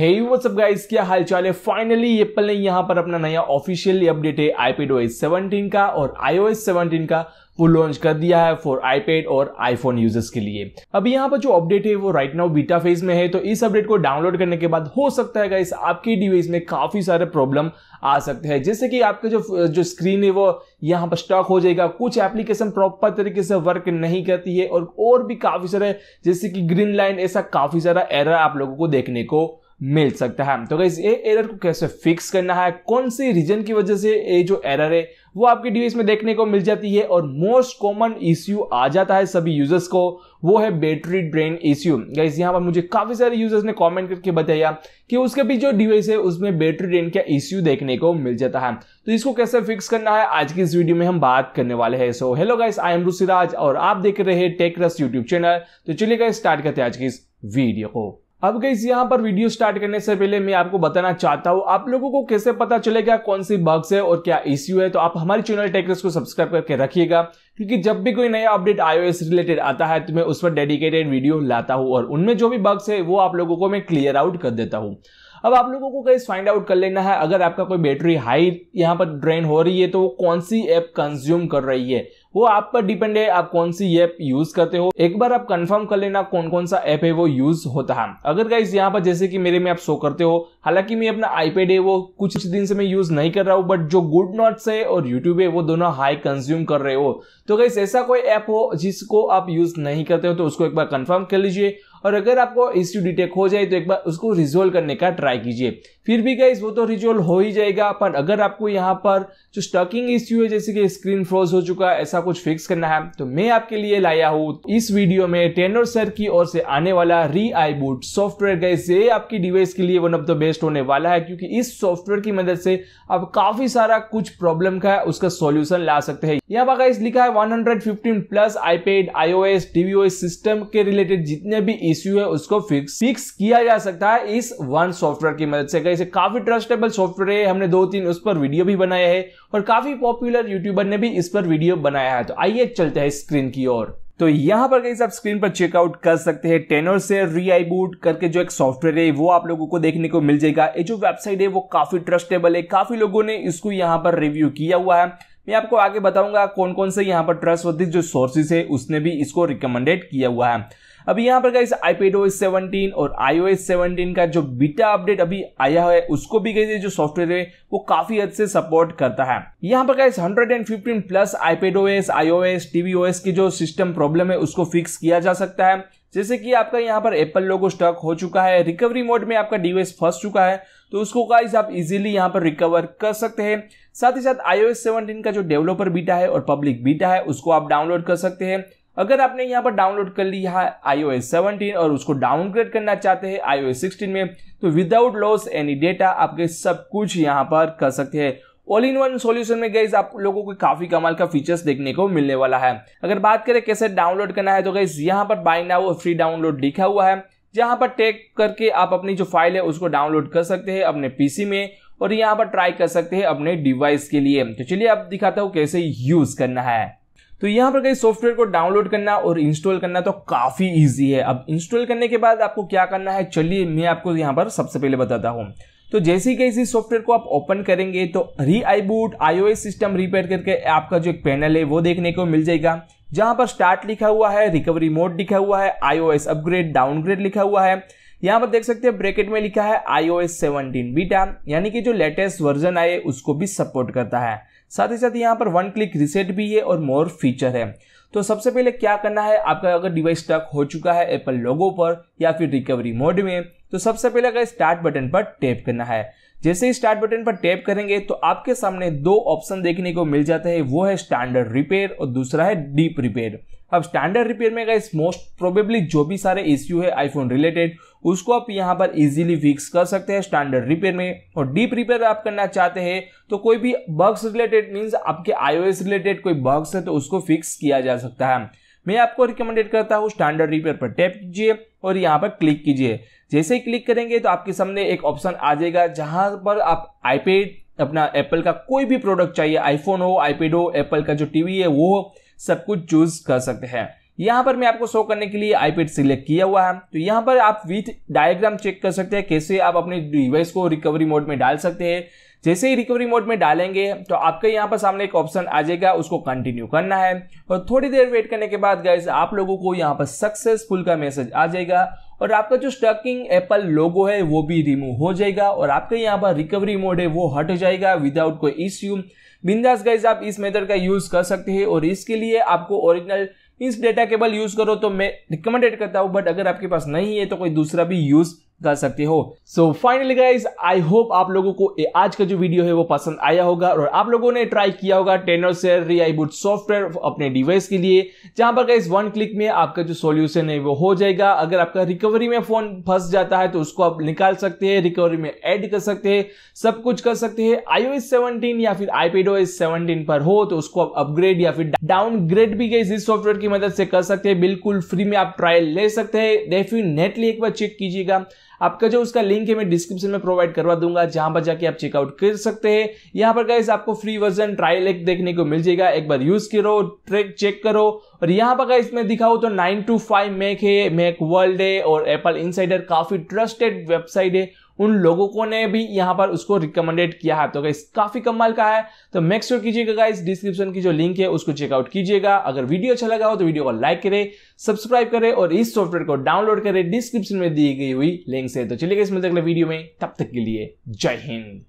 हे WhatsApp guys क्या हालचाल है फाइनली एप्पल ने यहाँ पर अपना नया ऑफिशियली अपडेट है आईपेड ओएस 17 का और आईओएस 17 का वो लॉन्च कर दिया है फॉर आईपेड और आईफोन यूजर्स के लिए अब यहाँ पर जो अपडेट है वो राइट नाउ बीटा फेज में है तो इस अपडेट को डाउनलोड करने के बाद हो सकता है गाइस आपके डिवाइस में काफी सारे प्रॉब्लम आ सकते हैं जैसे कि आपके जो जो स्क्रीन है वो यहाँ पर स्टॉक हो जाएगा कुछ एप्लीकेशन प्रॉपर तरीके से वर्क नहीं करती है और और भी काफी सारे जैसे कि ग्रीन लाइन ऐसा काफी सारा एरर आप लोगों को देखने को मिल सकता है तो गाइस ये एरर को कैसे फिक्स करना है कौन सी रीजन की वजह से ये जो एरर है वो आपके डिवाइस में देखने को मिल जाती है और मोस्ट कॉमन इश्यू आ जाता है सभी यूजर्स को वो है बैटरी ड्रेन इश्यू गाइज यहाँ पर मुझे काफी सारे यूजर्स ने कमेंट करके बताया कि उसके भी जो डिवाइस है उसमें बैटरी ड्रेन का इश्यू देखने को मिल जाता है तो इसको कैसे फिक्स करना है आज की इस वीडियो में हम बात करने वाले हैं so hello guys I am Rusiraj और आप देख रहे हैं टेक रस यूट्यूब चैनल तो चलिए गाइस स्टार्ट करते हैं आज की इस वीडियो को अब गई यहाँ पर वीडियो स्टार्ट करने से पहले मैं आपको बताना चाहता हूँ आप लोगों को कैसे पता चलेगा कौन सी बग्स है और क्या इश्यू है तो आप हमारे चैनल टेक्स को सब्सक्राइब करके रखिएगा क्योंकि जब भी कोई नया अपडेट आईओएस रिलेटेड आता है तो मैं उस पर डेडिकेटेड वीडियो लाता हूँ और उनमें जो भी बग्स है वो आप लोगों को मैं क्लियर आउट कर देता हूँ अब आप लोगों को कहीं फाइंड आउट कर लेना है अगर आपका कोई बैटरी हाई यहाँ पर ड्रेन हो रही है तो वो कौन सी ऐप कंज्यूम कर रही है वो आप पर डिपेंड है आप कौन सी ऐप यूज करते हो एक बार आप कंफर्म कर लेना कौन कौन सा ऐप है वो यूज होता है अगर गाइज यहाँ पर जैसे कि मेरे में आप शो करते हो हालांकि मैं अपना आईपेड है वो कुछ दिन से मैं यूज नहीं कर रहा हूँ बट जो गुड नोट्स है और यूट्यूब है वो दोनों हाई कंज्यूम कर रहे हो तो गाइज ऐसा कोई ऐप हो जिसको आप यूज नहीं करते हो तो उसको एक बार कंफर्म कर लीजिए और अगर आपको इश्यू डिटेक्ट हो जाए तो एक बार उसको रिजोल्व करने का ट्राई कीजिए फिर भी गाइज वो तो रिजोल्व हो ही जाएगा पर अगर आपको यहाँ पर जो स्टकिंग इश्यू है जैसे कि स्क्रीन फ्रोज हो चुका है ऐसा कुछ फिक्स करना है तो मैं आपके लिए लाया हूँ इस वीडियो में टेनर सर की ओर से आने वाला री आई बूट सॉफ्टवेयर गाइज ये आपकी डिवाइस के लिए वन ऑफ द बेस्ट होने वाला है क्योंकि इस सॉफ्टवेयर की मदद से आप काफी सारा कुछ प्रॉब्लम का है उसका सोल्यूशन ला सकते हैं यहाँ पर गाइज लिखा है 115 plus iPad iOS tvOS system के रिलेटेड जितने भी इश्यू है उसको फिक्स फिक्स किया जा सकता है इस वन सॉफ्टवेयर की मदद से इसे काफी ट्रस्टेबल सॉफ्टवेयर है हमने दो तीन उस पर वीडियो भी बनाया है और काफी पॉपुलर यूट्यूबर ने भी इस पर वीडियो बनाया है तो आइए चलते हैं स्क्रीन की ओर तो यहां पर कहीं आप स्क्रीन पर चेकआउट कर सकते हैं टेनोर से री करके जो एक सॉफ्टवेयर है वो आप लोगों को देखने को मिल जाएगा ये जो वेबसाइट है वो काफी ट्रस्टेबल है काफी लोगों ने इसको यहां पर रिव्यू किया हुआ है मैं आपको आगे बताऊंगा कौन कौन से यहां पर ट्रस्ट जो सोर्सेस है उसने भी इसको रिकमेंडेड किया हुआ है अभी यहाँ पर गाइस आईपेड एस सेवनटीन और आईओ एस सेवनटीन का जो बीटा अपडेट अभी आया है उसको भी गई जो सॉफ्टवेयर है वो काफी हद से सपोर्ट करता है यहाँ पर guys 115 plus iPad TV O S की जो सिस्टम प्रॉब्लम है उसको फिक्स किया जा सकता है जैसे कि आपका यहाँ पर एप्पल लोगो स्टॉक हो चुका है रिकवरी मोड में आपका डिवाइस फंस चुका है तो उसको गाइस आप इजीली यहाँ पर रिकवर कर सकते हैं साथ ही साथ iOS 17 का जो डेवलपर बीटा है और पब्लिक बीटा है उसको आप डाउनलोड कर सकते हैं अगर आपने यहाँ पर डाउनलोड कर लिया है आई ओ और उसको डाउनग्रेड करना चाहते हैं आईओ सिक्सटीन में तो विदाउट लॉस एनी डेटा आपके सब कुछ यहाँ पर कर सकते हैं ऑल इन वन सोल्यूशन में गई आप लोगों को काफी कमाल का फीचर्स देखने को मिलने वाला है अगर बात करें कैसे डाउनलोड करना है तो गई यहाँ पर बाई नाउ फ्री डाउनलोड लिखा हुआ है जहाँ पर टेक करके आप अपनी जो फाइल है उसको डाउनलोड कर सकते हैं अपने पीसी में और यहाँ पर ट्राई कर सकते हैं अपने डिवाइस के लिए तो चलिए अब दिखाता हूँ कैसे यूज करना है तो यहाँ पर कहीं सॉफ्टवेयर को डाउनलोड करना और इंस्टॉल करना तो काफ़ी ईजी है अब इंस्टॉल करने के बाद आपको क्या करना है चलिए मैं आपको यहाँ पर सबसे पहले बताता हूँ तो जैसे ही किसी सॉफ्टवेयर को आप ओपन करेंगे तो ReiBoot iOS system repair करके आपका जो एक पैनल है वो देखने को मिल जाएगा जहां पर स्टार्ट लिखा हुआ है रिकवरी मोड लिखा हुआ है आईओएस अपग्रेड डाउनग्रेड लिखा हुआ है यहाँ पर देख सकते हैं ब्रैकेट में लिखा है iOS 17 बीटा यानी कि जो लेटेस्ट वर्जन आए उसको भी सपोर्ट करता है साथ ही साथ यहाँ पर वन क्लिक रिसेट भी है और मोर फीचर है तो सबसे पहले क्या करना है आपका अगर डिवाइस स्टक हो चुका है एप्पल लोगो पर या फिर रिकवरी मोड में तो सबसे पहले अगर स्टार्ट बटन पर टैप करना है जैसे ही स्टार्ट बटन पर टैप करेंगे तो आपके सामने दो ऑप्शन देखने को मिल जाते हैं वो है स्टैंडर्ड रिपेयर और दूसरा है डीप रिपेयर अब स्टैंडर्ड रिपेयर में गाइस मोस्ट प्रोबेबली जो भी सारे इश्यू है आईफोन रिलेटेड उसको आप यहाँ पर इजीली फिक्स कर सकते हैं स्टैंडर्ड रिपेयर में और डीप रिपेयर आप करना चाहते हैं तो कोई भी बग्स रिलेटेड मीन्स आपके आईओएस रिलेटेड कोई बग्स है तो उसको फिक्स किया जा सकता है मैं आपको रिकमेंडेड करता हूँ स्टैंडर्ड रिपेयर पर टैप कीजिए और यहाँ पर क्लिक कीजिए जैसे ही क्लिक करेंगे तो आपके सामने एक ऑप्शन आ जाएगा जहां पर आप आईपेड अपना एप्पल का कोई भी प्रोडक्ट चाहिए आईफोन हो आईपेड हो एप्पल का जो टीवी है वो हो सब कुछ चूज कर सकते हैं यहाँ पर मैं आपको शो करने के लिए आईपेड सिलेक्ट किया हुआ है तो यहाँ पर आप विथ डायग्राम चेक कर सकते हैं कैसे आप अपने डिवाइस को रिकवरी मोड में डाल सकते हैं जैसे ही रिकवरी मोड में डालेंगे तो आपके यहाँ पर सामने एक ऑप्शन आ जाएगा उसको कंटिन्यू करना है और थोड़ी देर वेट करने के बाद गैस आप लोगों को यहाँ पर सक्सेसफुल का मैसेज आ जाएगा और आपका जो स्टकिंग एप्पल लोगो है वो भी रिमूव हो जाएगा और आपके यहाँ पर रिकवरी मोड है वो हट जाएगा विदाउट कोई इश्यू बिंदास गाइज आप इस मेथड का यूज कर सकते हैं और इसके लिए आपको ओरिजिनल इस डेटा केबल यूज करो तो मैं रिकमेंडेड करता हूँ बट अगर आपके पास नहीं है तो कोई दूसरा भी यूज कर सकते हो so finally guys I hope आप लोगों को ए, आज का जो वीडियो है वो पसंद आया होगा और आप लोगों ने ट्राई किया होगा टेनर सेयर रियाईबूट सॉफ्टवेयर अपने डिवाइस के लिए जहां पर गाइज वन क्लिक में आपका जो सोल्यूशन है वो हो जाएगा अगर आपका रिकवरी में फोन फंस जाता है तो उसको आप निकाल सकते हैं रिकवरी में एड कर सकते हैं सब कुछ कर सकते हैं आईओ एस या फिर आईपेड ओएस पर हो तो उसको आप अपग्रेड या फिर डाउनग्रेड भी गाइज इस सॉफ्टवेयर की मदद से कर सकते हैं बिल्कुल फ्री में आप ट्रायल ले सकते हैं डेफिनेटली एक बार चेक कीजिएगा आपका जो उसका लिंक है मैं डिस्क्रिप्शन में प्रोवाइड करवा दूंगा जहां पर जाके आप चेकआउट कर सकते हैं यहाँ पर गाइज आपको फ्री वर्जन ट्रायल एक देखने को मिल जाएगा एक बार यूज करो ट्रेक चेक करो और यहाँ पर गाइज मैं दिखाऊँ तो नाइन टू फाइव मैक है मैक वर्ल्ड है और एप्पल इनसाइडर काफी ट्रस्टेड वेबसाइट है उन लोगों को ने भी यहाँ पर उसको रिकमेंडेड किया है तो गाइस काफी कमाल का है तो मेक श्योर कीजिएगा गाइस डिस्क्रिप्शन की जो लिंक है उसको चेकआउट कीजिएगा अगर वीडियो अच्छा लगा हो तो वीडियो को लाइक करें सब्सक्राइब करें और इस सॉफ्टवेयर को डाउनलोड करें डिस्क्रिप्शन में दी गई हुई लिंक से तो चलिए गाइस मिलते अगले वीडियो में तब तक के लिए जय हिंद